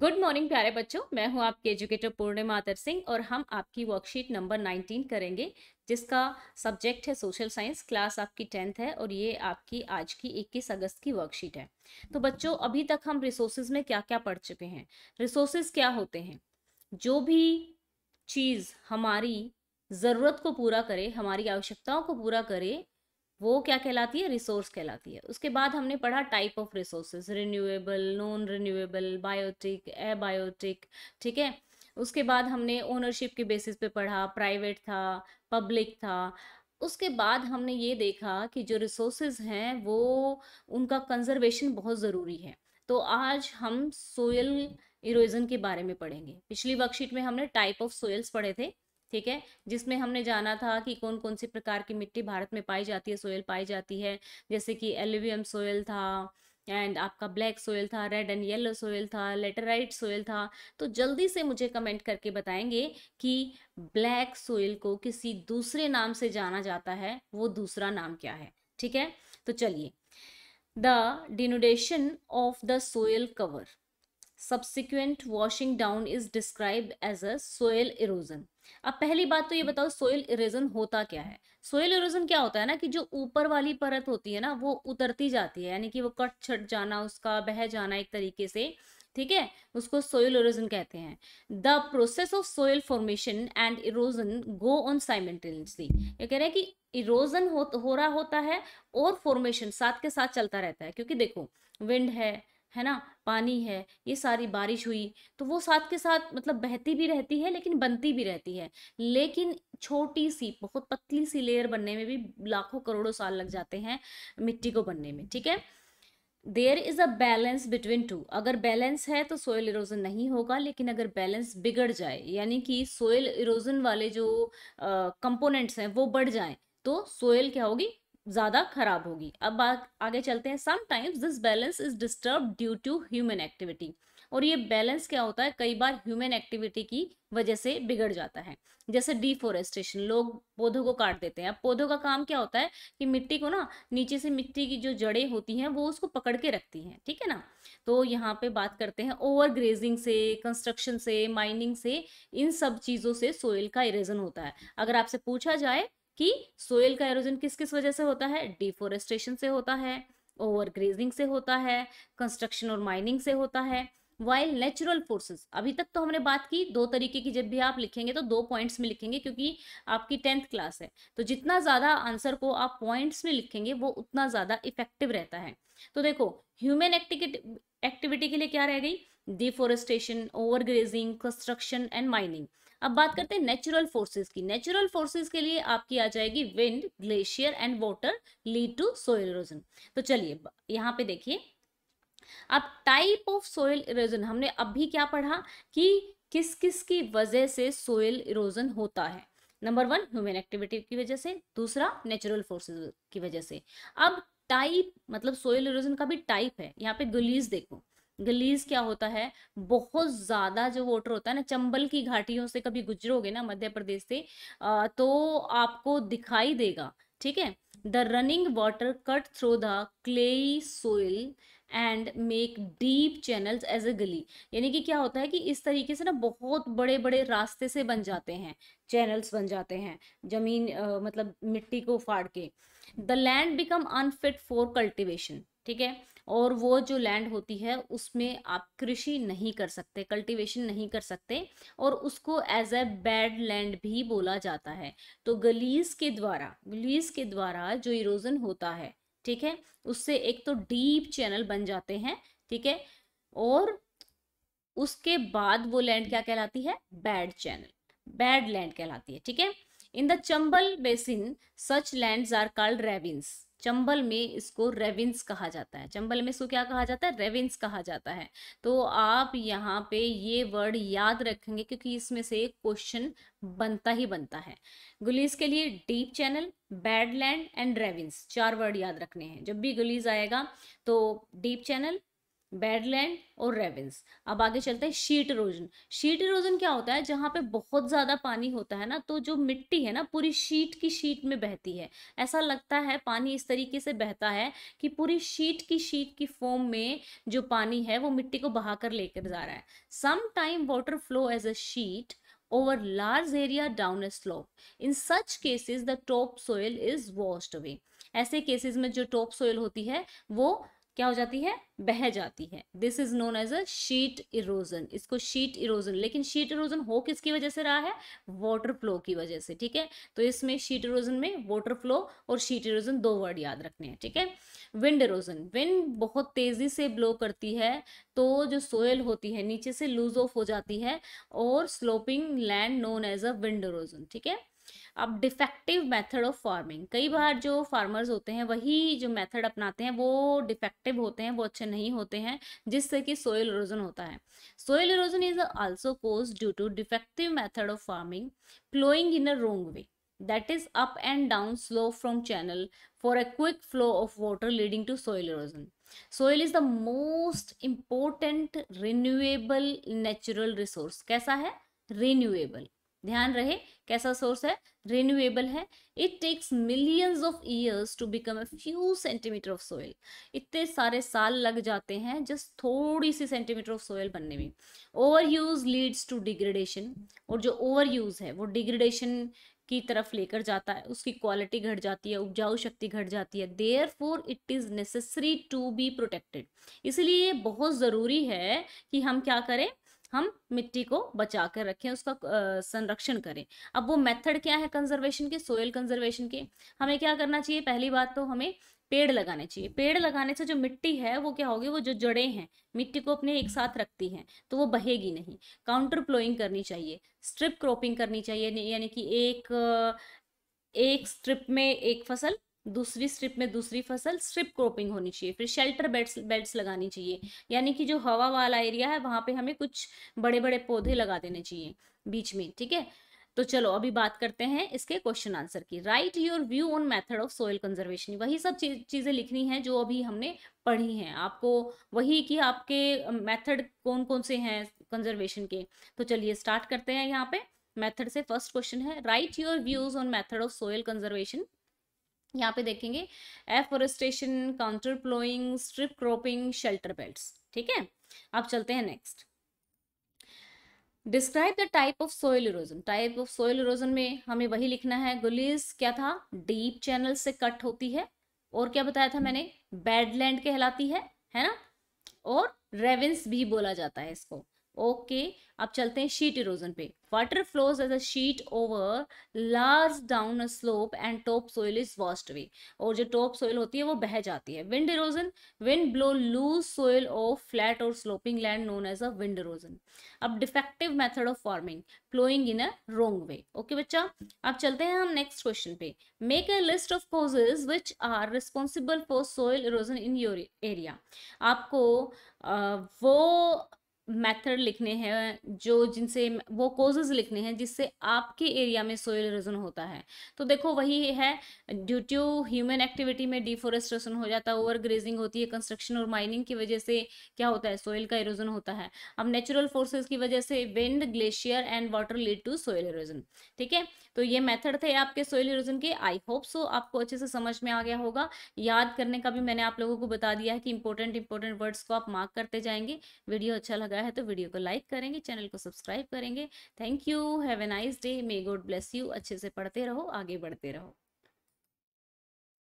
Good morning प्यारे बच्चों मैं हूं आपके एजुकेटर पूर्णिमा सिंह और हम आपकी वर्कशीट नंबर 19 करेंगे जिसका सब्जेक्ट है सोशल साइंस क्लास आपकी टेंथ है और ये आपकी आज की 21 अगस्त की वर्कशीट है तो बच्चों अभी तक हम रिसोर्सेज में क्या क्या पढ़ चुके हैं रिसोर्सेज क्या होते हैं जो भी चीज़ हमारी ज़रूरत को पूरा करे हमारी आवश्यकताओं को पूरा करे वो क्या कहलाती है रिसोर्स कहलाती है उसके बाद हमने पढ़ा type of resources renewable non renewable biotic abiotic ठीक है उसके बाद हमने ओनरशिप के बेसिस पे पढ़ा प्राइवेट था पब्लिक था उसके बाद हमने ये देखा कि जो रिसोर्सेज हैं वो उनका कंजर्वेशन बहुत ज़रूरी है तो आज हम सोयल इरोजन के बारे में पढ़ेंगे पिछली वर्कशीट में हमने टाइप ऑफ सोयल्स पढ़े थे ठीक है जिसमें हमने जाना था कि कौन कौन सी प्रकार की मिट्टी भारत में पाई जाती है सोयल पाई जाती है जैसे कि एल्यूवियम सोयल था एंड आपका ब्लैक सोयल था रेड एंड येलो सोयल था लेटराइट सोयल था तो जल्दी से मुझे कमेंट करके बताएंगे कि ब्लैक सोयल को किसी दूसरे नाम से जाना जाता है वो दूसरा नाम क्या है ठीक है तो चलिए the denudation of the soil cover subsequent washing down is describe as a soil erosion अब पहली बात तो ये बताओ सोयल इरेजन होता क्या है सोयल इरेजन क्या होता है ना कि जो ऊपर वाली परत होती है ना वो उतरती जाती है यानी कि वो कट छट जाना उसका बह जाना एक तरीके से ठीक है उसको सोयल इरोजन कहते हैं the process of soil formation and erosion go on simultaneously ये कह रहे हैं कि इरोजन हो, हो रहा होता है और फॉर्मेशन साथ के साथ चलता रहता है क्योंकि देखो विंड है है ना पानी है ये सारी बारिश हुई तो वो साथ के साथ मतलब बहती भी रहती है लेकिन बनती भी रहती है लेकिन छोटी सी बहुत पतली सी लेयर बनने में भी लाखों करोड़ों साल लग जाते हैं मिट्टी को बनने में ठीक है there is a balance between two अगर बैलेंस है तो सोयल इरोजन नहीं होगा लेकिन अगर बैलेंस बिगड़ जाए यानी कि सोयल इरोजन वाले जो कंपोनेंट्स हैं वो बढ़ जाए तो सोयल क्या होगी ज़्यादा खराब होगी अब आगे चलते हैं sometimes this balance is disturb due to human activity और ये बैलेंस क्या होता है कई बार ह्यूमन एक्टिविटी की वजह से बिगड़ जाता है जैसे डिफोरेस्टेशन लोग पौधों को काट देते हैं अब पौधों का काम क्या होता है कि मिट्टी को ना नीचे से मिट्टी की जो जड़ें होती हैं वो उसको पकड़ के रखती हैं ठीक है ना तो यहाँ पे बात करते हैं ओवर ग्रेजिंग से कंस्ट्रक्शन से माइनिंग से इन सब चीज़ों से सोयल का इरेजन होता है अगर आपसे पूछा जाए कि सोयल का एरोजन किस किस वजह से होता है डिफोरेस्टेशन से होता है ओवर ग्रेजिंग से होता है कंस्ट्रक्शन और माइनिंग से होता है वाइल नेचुरल फोर्सेस अभी तक तो हमने बात की दो तरीके की जब भी आप लिखेंगे तो दो पॉइंट्स में लिखेंगे क्योंकि आपकी टेंथ क्लास है तो जितना ज़्यादा आंसर को आप पॉइंट्स में लिखेंगे वो उतना ज़्यादा इफेक्टिव रहता है तो देखो ह्यूमन एक्टिविटी के लिए क्या रह गई deforestation over grazing construction and mining अब बात करते हैं नेचुरल फोर्सेज की नेचुरल फोर्सेज के लिए आपकी आ जाएगी wind glacier and water lead to soil erosion तो चलिए यहाँ पे देखिए अब टाइप ऑफ सोयल इरोजन हमने अभी क्या पढ़ा कि किस किस की वजह से सोयल इरोजन होता है नंबर वन ह्यूमन एक्टिविटी की वजह से दूसरा नेचुरल फोर्सेज की वजह से अब टाइप मतलब सोयल इरोजन का भी टाइप है यहाँ पे गुलीज देखो गलीस क्या होता है बहुत ज़्यादा जो वोटर होता है ना चंबल की घाटियों से कभी गुजरोगे ना मध्य प्रदेश से तो आपको दिखाई देगा ठीक है the running water cut through the clay soil and make deep channels as a gully यानी कि क्या होता है कि इस तरीके से ना बहुत बड़े बड़े रास्ते से बन जाते हैं चैनल्स बन जाते हैं जमीन आ, मतलब मिट्टी को फाड़ के the land become unfit for cultivation ठीक है और वो जो लैंड होती है उसमें आप कृषि नहीं कर सकते कल्टीवेशन नहीं कर सकते और उसको एज ए बैड लैंड भी बोला जाता है तो गलीस के द्वारा गलीस के द्वारा जो इरोजन होता है ठीक है उससे एक तो डीप चैनल बन जाते हैं ठीक है और उसके बाद वो लैंड क्या कहलाती है बैड चैनल बैड लैंड कहलाती है ठीक है in the Chambal basin such land are called ravines Chambal में इसको रेविन्स कहा जाता है चंबल में इसको क्या कहा जाता है रेविन्स कहा जाता है तो आप यहाँ पे ये वर्ड याद रखेंगे क्योंकि इसमें से एक क्वेश्चन बनता ही बनता है गुलीज के लिए deep channel badland and ravines चार वर्ड याद रखने हैं जब भी गुलीज आएगा तो डीप चैनल बेडलैंड और रेविन्स अब आगे चलते हैं शीट इरोजन शीट इरोजन क्या होता है जहाँ पे बहुत ज़्यादा पानी होता है ना तो जो मिट्टी है ना पूरी शीट की शीट में बहती है ऐसा लगता है पानी इस तरीके से बहता है कि पूरी शीट की शीट की फॉर्म में जो पानी है वो मिट्टी को बहा कर लेकर जा रहा है sometime water flow as a sheet over large area down a slope in such cases the top soil is washed away ऐसे केसेस में जो टॉप सोयल होती है वो क्या हो जाती है बह जाती है this is known as a sheet erosion इसको शीट इरोजन लेकिन शीट इरोजन हो किसकी वजह से रहा है वाटर फ्लो की वजह से ठीक है तो इसमें शीट इरोजन में वाटर फ्लो और शीट इरोजन दो वर्ड याद रखने हैं ठीक है विंड इरोजन विंड बहुत तेजी से ब्लो करती है तो जो सोयल होती है नीचे से लूज ऑफ हो जाती है और sloping land known as a wind erosion ठीक है अब डिफेक्टिव मेथड ऑफ फार्मिंग कई हम्म। बार जो फार्मर्स होते हैं वही जो मेथड अपनाते हैं वो डिफेक्टिव होते हैं वो अच्छे नहीं होते हैं जिससे कि सोयल इरोजन होता है soil erosion is also cause due to defective method of farming ploughing in a wrong way that is up and down slope from channel for a quick flow of water leading to soil erosion soil is the most important renewable natural resource कैसा है renewable ध्यान रहे कैसा source है renewable है it takes millions of years to become a few centimetre of soil इतने सारे साल लग जाते हैं जस्ट थोड़ी सी सेंटीमीटर ऑफ सोयल बनने में over use leads to degradation और जो ओवर यूज है वो डिग्रेडेशन की तरफ लेकर जाता है उसकी क्वालिटी घट जाती है उपजाऊ शक्ति घट जाती है therefore it is necessary to be protected इसलिए बहुत ज़रूरी है कि हम क्या करें हम मिट्टी को बचा कर रखें उसका संरक्षण करें अब वो मेथड क्या है कंजर्वेशन के सोयल कंजर्वेशन के हमें क्या करना चाहिए पहली बात तो हमें पेड़ लगाने चाहिए पेड़ लगाने से जो मिट्टी है वो क्या होगी वो जो जड़ें हैं मिट्टी को अपने एक साथ रखती हैं तो वो बहेगी नहीं काउंटर प्लोइंग करनी चाहिए स्ट्रिप क्रॉपिंग करनी चाहिए यानी कि एक एक स्ट्रिप में एक फसल दूसरी स्ट्रिप में दूसरी फसल स्ट्रिप क्रॉपिंग होनी चाहिए फिर शेल्टर बेड्स बेड्स लगानी चाहिए यानी कि जो हवा वाला एरिया है वहां पे हमें कुछ बड़े बड़े पौधे लगा देने चाहिए बीच में ठीक है तो चलो अभी बात करते हैं इसके क्वेश्चन आंसर की write your view on method of soil conservation वही सब चीज़ें लिखनी है जो अभी हमने पढ़ी हैं आपको वही कि आपके मेथड कौन कौन से हैं कंजर्वेशन के तो चलिए स्टार्ट करते हैं यहाँ पे मेथड से फर्स्ट क्वेश्चन है write your views on method of soil conservation यहाँ पे देखेंगे afforestation contour ploughing strip cropping shelter belts ठीक है अब चलते हैं next describe the type of soil erosion type of soil erosion में हमें वही लिखना है गुलिस क्या था डीप चैनल से कट होती है और क्या बताया था मैंने बेडलैंड कहलाती है है ना और रेवेंस भी बोला जाता है इसको ओके अब चलते हैं शीट इरोजन पे water flows as a sheet over large down a slope and top soil is washed away और जो टॉप सोइल होती है वो बह जाती है wind erosion wind blow loose soil off flat और sloping land known as a wind erosion अब defective method of farming ploughing in a wrong way okay बच्चा अब चलते हैं हम नेक्स्ट क्वेश्चन पे make a list of causes which are responsible for soil erosion in your area आपको आ, वो मेथड लिखने हैं जो जिनसे वो कोजेज लिखने हैं जिससे आपके एरिया में सोयल रिजन होता है तो देखो वही है ड्यू टू ह्यूमन एक्टिविटी में डिफोरेस्टेशन हो जाता है ओवर ग्रेजिंग होती है कंस्ट्रक्शन और माइनिंग की वजह से क्या होता है सोयल का इरोजन होता है अब नेचुरल फोर्सेज की वजह से wind glacier and water lead to soil erosion ठीक है तो ये मेथड थे आपके सोयल इरोजन के आई होप सो आपको अच्छे से समझ में आ गया होगा याद करने का भी मैंने आप लोगों को बता दिया है कि इंपॉर्टेंट इंपॉर्टेंट वर्ड्स को आप मार्क करते जाएंगे वीडियो अच्छा लगा लगा है तो वीडियो को लाइक करेंगे चैनल को सब्सक्राइब करेंगे thank you have a nice day may God bless you अच्छे से पढ़ते रहो आगे बढ़ते रहो